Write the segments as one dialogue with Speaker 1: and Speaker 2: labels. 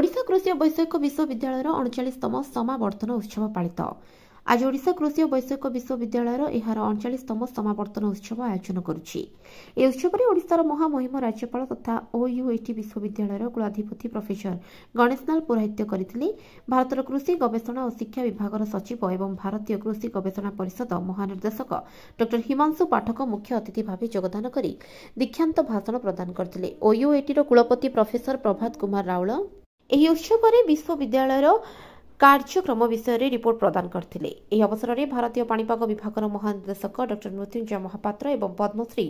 Speaker 1: ଓଡ଼ିଶା କୃଷି ଓ ବୈଷୟିକ ବିଶ୍ୱବିଦ୍ୟାଳୟର ଅଣଚାଳିଶତମ ସମାବର୍ତ୍ତନ ଉତ୍ସବ ପାଳିତ ଆଜି ଓଡ଼ିଶା କୃଷି ଓ ବୈଷୟିକ ବିଶ୍ୱବିଦ୍ୟାଳୟର ଏହାର ଅଣଚାଳିଶତମ ସମାବର୍ତ୍ତନ ଉତ୍ସବ ଆୟୋଜନ କରୁଛି ଏହି ଉତ୍ସବରେ ଓଡ଼ିଶାର ମହାମହିମ ରାଜ୍ୟପାଳ ତଥା ଓୟୁଏଟି ବିଶ୍ୱବିଦ୍ୟାଳୟର କୁଳାଧିପତି ପ୍ରଫେସର ଗଣେଶଲାଲ ପୁରୋହିତ୍ୟ କରିଥିଲେ ଭାରତର କୃଷି ଗବେଷଣା ଓ ଶିକ୍ଷା ବିଭାଗର ସଚିବ ଏବଂ ଭାରତୀୟ କୃଷି ଗବେଷଣା ପରିଷଦ ମହାନିର୍ଦ୍ଦେଶକ ଡକ୍ଟର ହିମାଂଶୁ ପାଠକ ମୁଖ୍ୟ ଅତିଥି ଭାବେ ଯୋଗଦାନ କରି ଦୀକ୍ଷାନ୍ତ ଭାଷଣ ପ୍ରଦାନ କରିଥିଲେ ଓୟୁଏଟିର କୁଳପତି ପ୍ରଫେସର ପ୍ରଭାତ କୁମାର ରାଉଳ ଏହି ଉତ୍ସବରେ ବିଶ୍ୱବିଦ୍ୟାଳୟର କାର୍ଯ୍ୟକ୍ରମ ବିଷୟରେ ରିପୋର୍ଟ ପ୍ରଦାନ କରିଥିଲେ ଏହି ଅବସରରେ ଭାରତୀୟ ପାଣିପାଗ ବିଭାଗର ମହାନିର୍ଦ୍ଦେଶକ ଡକ୍ଟର ମୃତ୍ୟୁଞ୍ଜୟ ମହାପାତ୍ର ଏବଂ ପଦ୍ମଶ୍ରୀ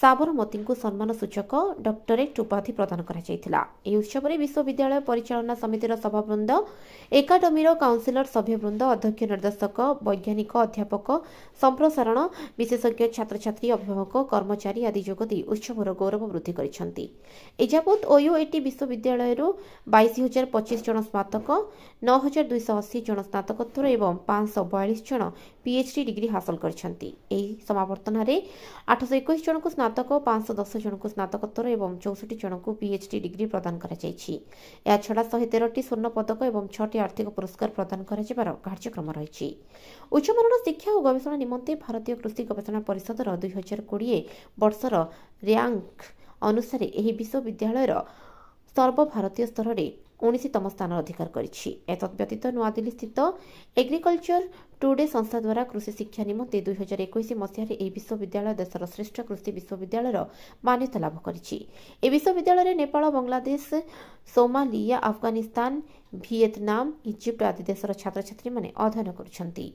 Speaker 1: ସାବରମତୀଙ୍କୁ ସମ୍ମାନ ସୂଚକ ଡକ୍ଟରେଟ୍ ଉପାଧି ପ୍ରଦାନ କରାଯାଇଥିଲା ଏହି ଉତ୍ସବରେ ବିଶ୍ୱବିଦ୍ୟାଳୟ ପରିଚାଳନା ସମିତିର ସଭାବୃନ୍ଦ ଏକାଡେମୀର କାଉନ୍ସିଲର ସଭ୍ୟବୃନ୍ଦ ଅଧ୍ୟକ୍ଷ ନିର୍ଦ୍ଦେଶକ ବୈଜ୍ଞାନିକ ଅଧ୍ୟାପକ ସମ୍ପ୍ରସାରଣ ବିଶେଷଜ୍ଞ ଛାତ୍ରଛାତ୍ରୀ ଅଭିଭାବକ କର୍ମଚାରୀ ଆଦି ଯୋଗ ଦେଇ ଉତ୍ସବର ଗୌରବ ବୃଦ୍ଧି କରିଛନ୍ତି ଏଯାବତ୍ ଓୟୁଏଟି ବିଶ୍ୱବିଦ୍ୟାଳୟରୁ ବାଇଶ ହଜାର ପଚିଶ ଜଣ ସ୍ନାତକ ନଅ ହଜାର ହଜାର ଦୁଇଶହ ଅଶୀ ଜଣ ସ୍ନାତକୋତ୍ତର ଏବଂ ପାଞ୍ଚଶହ ବୟାଳିଶ ଜଣ ପିଏଚ୍ଡି ଡିଗ୍ରୀ ହାସଲ କରିଛନ୍ତି ଏହି ସମାବର୍ତ୍ତନରେ ଆଠଶହ ଏକୋଇଶ ଜଣଙ୍କୁ ସ୍ନାତକ ପାଞ୍ଚଶହ ଦଶ ଜଣଙ୍କୁ ସ୍ନାତକୋତ୍ତର ଏବଂ ଚଉଷଠି ଜଣଙ୍କୁ ପିଏଚ୍ଡି ଡିଗ୍ରୀ ପ୍ରଦାନ କରାଯାଇଛି ଏହାଛଡ଼ା ଶହେ ତେରଟି ସ୍ୱର୍ଣ୍ଣ ପଦକ ଏବଂ ଛଅଟି ଆର୍ଥିକ ପୁରସ୍କାର ପ୍ରଦାନ କରାଯିବାର କାର୍ଯ୍ୟକ୍ରମ ରହିଛି ଉଚ୍ଚମାନର ଶିକ୍ଷା ଓ ଗବେଷଣା ନିମନ୍ତେ ଭାରତୀୟ କୃଷି ଗବେଷଣା ପରିଷଦର ଦୁଇହଜାର କୋଡ଼ିଏ ବର୍ଷର ର୍ୟାଙ୍କ ଅନୁସାରେ ଏହି ବିଶ୍ୱବିଦ୍ୟାଳୟର ସର୍ବଭାରତୀୟ ସ୍ତରରେ ଉଣେଇଶତମ ସ୍ଥାନ ଅଧିକାର କରିଛି ଏତଦ୍ବ୍ୟତୀତ ନୂଆଦିଲ୍ଲୀସ୍ଥିତ ଏଗ୍ରିକଲଚର ଟୁଡେ ସଂସ୍ଥା ଦ୍ୱାରା କୃଷି ଶିକ୍ଷା ନିମନ୍ତେ ଦୁଇହଜାର ଏକୋଇଶ ମସିହାରେ ଏହି ବିଶ୍ୱବିଦ୍ୟାଳୟ ଦେଶର ଶ୍ରେଷ୍ଠ କୃଷି ବିଶ୍ୱବିଦ୍ୟାଳୟର ମାନ୍ୟତା ଲାଭ କରିଛି ଏହି ବିଶ୍ୱବିଦ୍ୟାଳୟରେ Nepal Bangladesh Somalia Afghanistan Vietnam Egypt ଆଦି ଦେଶର ଛାତ୍ରଛାତ୍ରୀମାନେ ଅଧ୍ୟୟନ କରୁଛନ୍ତି